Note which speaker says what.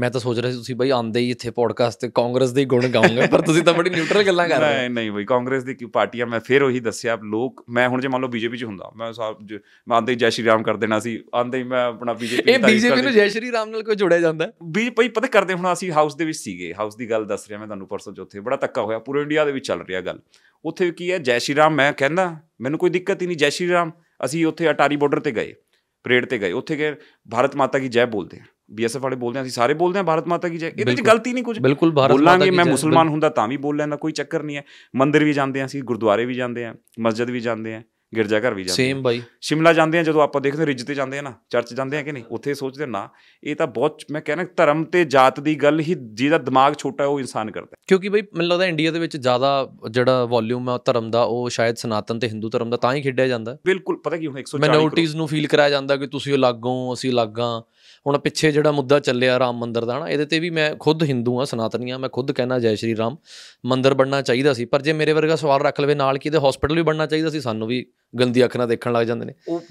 Speaker 1: ਮੈਂ ਤਾਂ ਸੋਚ ਰਿਹਾ ਸੀ ਤੁਸੀਂ ਬਾਈ ਆਂਦੇ ਹੀ ਇੱਥੇ ਪੋਡਕਾਸਟ ਤੇ ਕਾਂਗਰਸ ਦੇ ਗੁਣ ਗਾਉਂਗੇ ਪਰ ਤੁਸੀਂ ਤਾਂ ਬੜੀ
Speaker 2: ਨਿਊਟਰਲ ਗੱਲਾਂ ਕਰ ਰਹੇ ਹੋ ਨਹੀਂ ਨਹੀਂ ਬਾਈ ਕਾਂਗਰਸ ਦੀ ਕਿਉਂ ਪਾਰਟੀਆਂ ਮੈਂ ਫੇਰ ਉਹੀ ਦੱਸਿਆ ਲੋਕ ਮੈਂ ਹੁਣ ਜੇ ਮੰਨ ਲਓ ਬੀਜੇਪੀ ਚ ਹੁੰਦਾ ਮੈਂ ਸਾਹਿਬ ਮੈਂ ਆਂਦੇ ਜੈ ਸ਼੍ਰੀ ਰਾਮ ਕਰ ਦੇਣਾ ਸੀ ਆਂਦੇ ਹੀ ਮੈਂ ਆਪਣਾ ਬੀਜੇਪੀ ਇਹ ਬੀਜੇਪੀ ਨੂੰ ਜੈ ਸ਼੍ਰੀ
Speaker 1: ਰਾਮ ਨਾਲ ਕੋਈ ਜੋੜਿਆ ਜਾਂਦਾ
Speaker 2: ਵੀ ਭਾਈ ਪਤਾ ਕਰਦੇ ਹੁਣ ਅਸੀਂ ਹਾਊਸ ਦੇ ਵਿੱਚ ਸੀਗੇ ਹਾਊਸ ਦੀ ਗੱਲ ਦੱਸ ਰਿਹਾ ਮੈਂ ਤੁਹਾਨੂੰ ਪਰਸੋਂ ਚੌਥੇ ਬੜਾ ਤੱਕਾ ਹੋਇਆ ਪੂਰੇ ਇੰਡੀਆ ਦੇ ਵਿੱਚ ਚੱਲ ਰਿਹਾ ਗੱਲ ਉੱਥੇ ਕੀ ਹੈ ਜੈ ਸ਼੍ਰੀ ਰਾਮ ਮੈਂ ਕਹਿੰਦਾ ਮੈਨੂੰ ਕੋਈ ਦਿੱਕਤ ਹੀ ਨਹੀਂ ਜੈ ਸ਼੍ਰੀ ਰਾਮ ਅਸੀਂ ਉੱਥੇ ਅਟਾਰੀ ਬਾਰਡਰ ਤੇ ਗਏ ਪਰੇਡ ਤੇ ਗਏ ਉੱਥੇ ਗਏ ਭਾਰਤ ਮਾਤਾ ਕੀ ਜੈ ਬੋਲਦੇ ਆ ਬੀਐਸਐਫ ਵਾਲੇ ਬੋਲਦੇ ਆ ਅਸੀਂ ਸਾਰੇ ਬੋਲਦੇ ਆ ਭਾਰਤ ਮਾਤਾ ਕੀ ਜੈ ਇਹਦੇ ਵਿੱਚ ਗਲਤੀ ਨਹੀਂ ਕੁਝ ਬਿਲਕੁਲ ਭਾਰਤ ਮਾਤਾ ਬੋਲਾਂਗੇ ਮੈਂ ਮੁਸਲਮਾਨ ਹੁੰਦਾ ਤਾਂ ਵੀ ਬੋਲ ਲੈਂਦਾ ਕੋਈ ਚੱਕਰ ਨਹੀਂ ਹੈ ਮੰਦਿਰ ਵੀ ਜਾਂਦੇ ਆ ਅਸੀਂ ਗੁਰਦੁਆਰੇ ਵੀ ਜਾਂਦੇ ਆ ਮਸਜਿਦ ਵੀ ਜਾਂਦੇ ਆ ਗਿਰਜਾ ਘਰ ਵੀ ਜਾਂਦੇ ਸੇਮ ਬਾਈ ਸ਼ਿਮਲਾ ਜਾਂਦੇ ਆ ਜਦੋਂ ਆਪਾਂ ਦੇਖਦੇ ਰਿਜ ਤੇ ਜਾਂਦੇ ਆ ਨਾ ਚਰਚ ਜਾਂਦੇ ਆ ਕਿ ਨਹੀਂ ਉੱਥੇ ਸੋਚਦੇ ਨਾ ਇਹ ਤਾਂ ਬਹੁਤ ਮੈਂ ਕਹਿੰਦਾ ਧਰਮ ਤੇ ਜਾਤ ਦੀ ਗੱਲ ਹੀ ਜਿਹਦਾ ਦਿਮਾਗ ਛੋਟਾ ਉਹ ਇਨਸਾਨ ਕਰਦਾ ਕਿਉਂਕਿ ਬਈ ਮੈਨੂੰ ਲੱਗਦਾ ਇੰਡੀਆ ਦੇ ਵਿੱਚ ਜ਼ਿਆਦਾ
Speaker 1: ਜਿਹੜਾ ਵੋਲਿਊਮ ਹੈ ਧਰਮ ਦਾ ਉਹ ਸ਼ਾਇਦ ਸਨਾਤਨ ਤੇ ਹਿੰਦੂ ਧਰਮ ਦਾ ਤਾਂ ਹੀ ਖੇਡਿਆ ਜਾਂਦਾ
Speaker 2: ਬਿਲਕੁਲ ਪਤਾ ਕੀ ਹੁਣ 140 ਮਿਨੋਰਟੀਜ਼
Speaker 1: ਨੂੰ ਫੀਲ ਕਰਾਇਆ ਜਾਂਦਾ ਕਿ ਤੁਸੀਂ ਅਲੱਗ ਹੋ ਅਸੀਂ ਅਲੱਗ ਆ ਹੁਣ ਪਿੱਛੇ ਜਿਹੜਾ ਮੁੱਦਾ ਚੱਲਿਆ ਰਾਮ ਮੰਦਿਰ ਦਾ ਨਾ ਇਹਦੇ ਤੇ ਵੀ ਮੈਂ ਖੁਦ ਹਿੰਦੂ ਆ ਸਨਾਤਨੀ ਆ ਮੈਂ ਖੁਦ ਕਹਿਣਾ ਜੈ ਸ਼੍ਰੀ ਰਾਮ ਮੰਦਿਰ ਬਣਨਾ ਚਾਹੀਦਾ ਸੀ ਪਰ ਜੇ ਮੇਰੇ ਵਰਗਾ ਸਵਾਲ ਰੱਖ ਲਵੇ ਨਾਲ ਕੀ ਤੇ ਹਸਪੀਟਲ ਵੀ ਬਣਨਾ ਚਾਹੀਦਾ ਸੀ ਸਾਨੂੰ ਵੀ ਗੰਦੀ ਅੱਖ ਨਾਲ ਦੇਖਣ ਲੱਗ ਜਾਂਦੇ ਨੇ ਉਹ